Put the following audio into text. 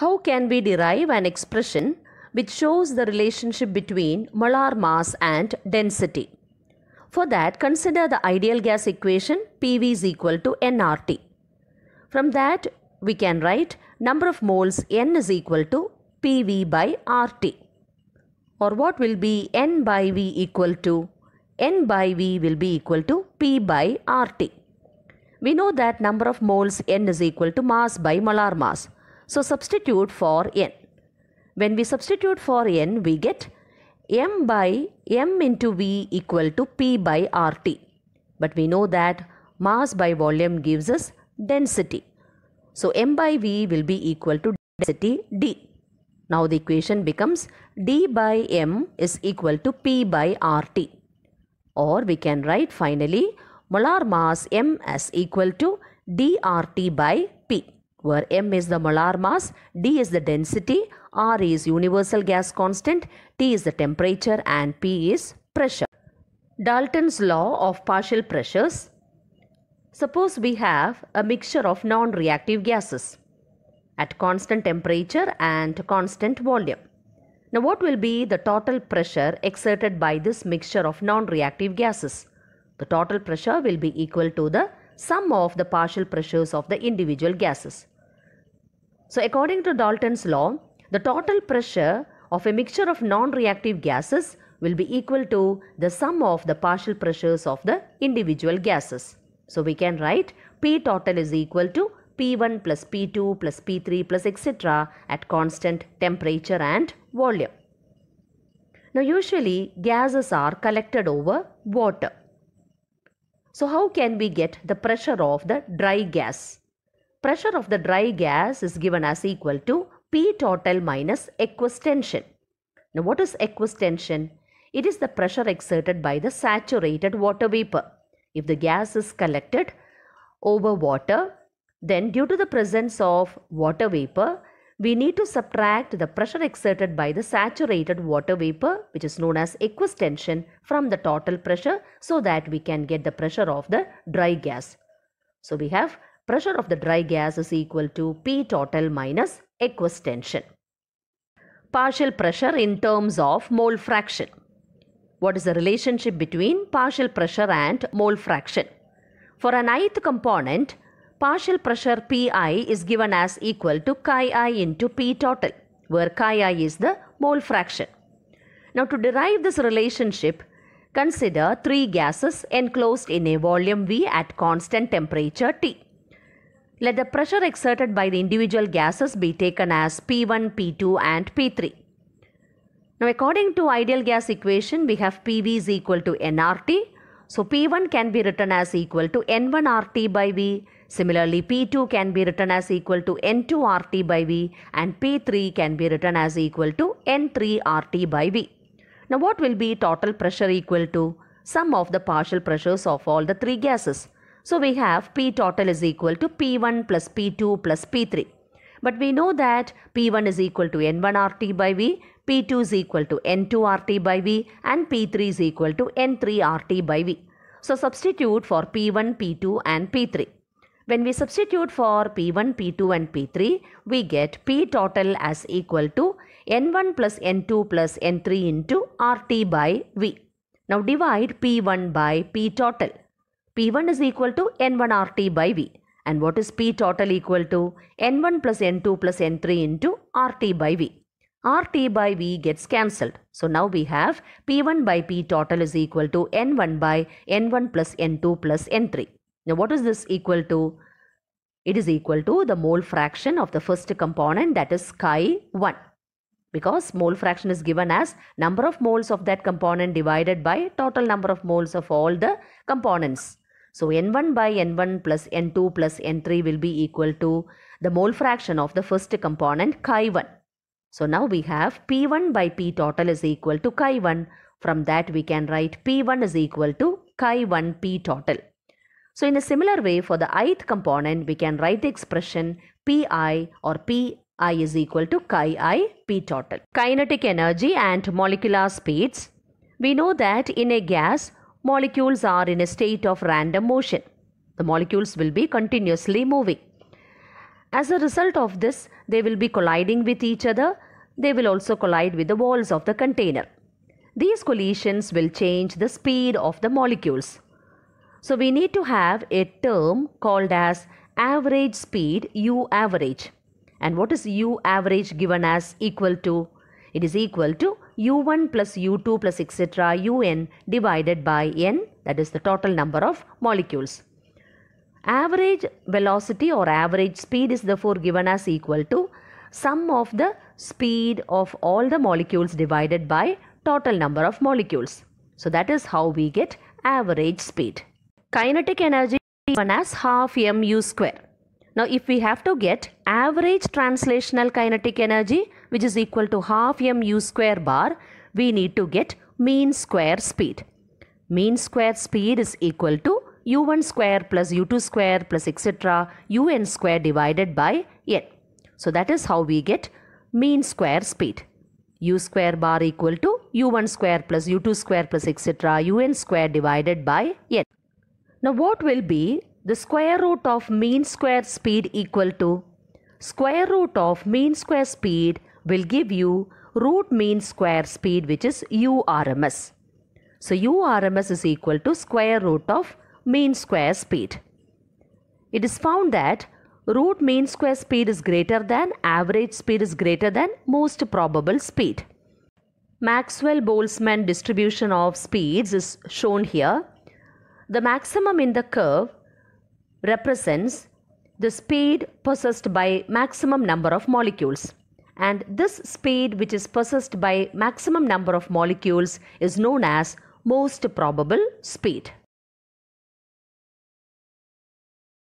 How can we derive an expression which shows the relationship between molar mass and density? For that, consider the ideal gas equation PV is equal to nRT. From that, we can write number of moles n is equal to PV by RT. Or what will be n by V equal to? n by V will be equal to P by RT. We know that number of moles n is equal to mass by molar mass. So substitute for n. When we substitute for n, we get m by m into v equal to p by rt. But we know that mass by volume gives us density. So m by v will be equal to density d. Now the equation becomes d by m is equal to p by rt. Or we can write finally molar mass m as equal to drt by where m is the molar mass, d is the density, r is universal gas constant, t is the temperature and p is pressure. Dalton's law of partial pressures. Suppose we have a mixture of non-reactive gases at constant temperature and constant volume. Now what will be the total pressure exerted by this mixture of non-reactive gases? The total pressure will be equal to the sum of the partial pressures of the individual gases. So according to Dalton's law, the total pressure of a mixture of non-reactive gases will be equal to the sum of the partial pressures of the individual gases. So we can write P total is equal to P1 plus P2 plus P3 plus etc. at constant temperature and volume. Now usually gases are collected over water. So how can we get the pressure of the dry gas? pressure of the dry gas is given as equal to P total minus aqueous tension. Now what is aqueous tension? It is the pressure exerted by the saturated water vapor. If the gas is collected over water, then due to the presence of water vapor, we need to subtract the pressure exerted by the saturated water vapor which is known as aqueous tension from the total pressure so that we can get the pressure of the dry gas. So we have pressure of the dry gas is equal to P total minus aqueous tension. Partial pressure in terms of mole fraction. What is the relationship between partial pressure and mole fraction? For an ith component, partial pressure Pi is given as equal to chi i into P total, where chi i is the mole fraction. Now to derive this relationship, consider three gases enclosed in a volume V at constant temperature T. Let the pressure exerted by the individual gases be taken as P1, P2 and P3. Now according to ideal gas equation we have PV is equal to nRT. So P1 can be written as equal to N1RT by V. Similarly P2 can be written as equal to N2RT by V and P3 can be written as equal to N3RT by V. Now what will be total pressure equal to? Sum of the partial pressures of all the three gases. So we have P total is equal to P1 plus P2 plus P3. But we know that P1 is equal to N1RT by V, P2 is equal to N2RT by V and P3 is equal to N3RT by V. So substitute for P1, P2 and P3. When we substitute for P1, P2 and P3, we get P total as equal to N1 plus N2 plus N3 into RT by V. Now divide P1 by P total. P1 is equal to N1RT by V. And what is P total equal to? N1 plus N2 plus N3 into RT by V. RT by V gets cancelled. So now we have P1 by P total is equal to N1 by N1 plus N2 plus N3. Now what is this equal to? It is equal to the mole fraction of the first component that is chi1 because mole fraction is given as number of moles of that component divided by total number of moles of all the components. So n1 by n1 plus n2 plus n3 will be equal to the mole fraction of the first component chi1. So now we have P1 by P total is equal to chi1. From that we can write P1 is equal to chi1 P total. So in a similar way for the ith component we can write the expression Pi or P i is equal to chi i p total. Kinetic energy and molecular speeds. We know that in a gas molecules are in a state of random motion. The molecules will be continuously moving. As a result of this, they will be colliding with each other. They will also collide with the walls of the container. These collisions will change the speed of the molecules. So we need to have a term called as average speed U average. And what is U average given as equal to? It is equal to u1 plus u2 plus etc. un divided by n that is the total number of molecules. Average velocity or average speed is therefore given as equal to sum of the speed of all the molecules divided by total number of molecules. So that is how we get average speed. Kinetic energy is given as half mu square. Now if we have to get average translational kinetic energy which is equal to half mu square bar, we need to get mean square speed. Mean square speed is equal to u1 square plus u2 square plus etc. un square divided by n. So that is how we get mean square speed. u square bar equal to u1 square plus u2 square plus etc. un square divided by n. Now what will be the square root of mean square speed equal to? Square root of mean square speed will give you root mean square speed which is URMS. So URMS is equal to square root of mean square speed. It is found that root mean square speed is greater than average speed is greater than most probable speed. Maxwell-Boltzmann distribution of speeds is shown here. The maximum in the curve represents the speed possessed by maximum number of molecules and this speed which is possessed by maximum number of molecules is known as most probable speed.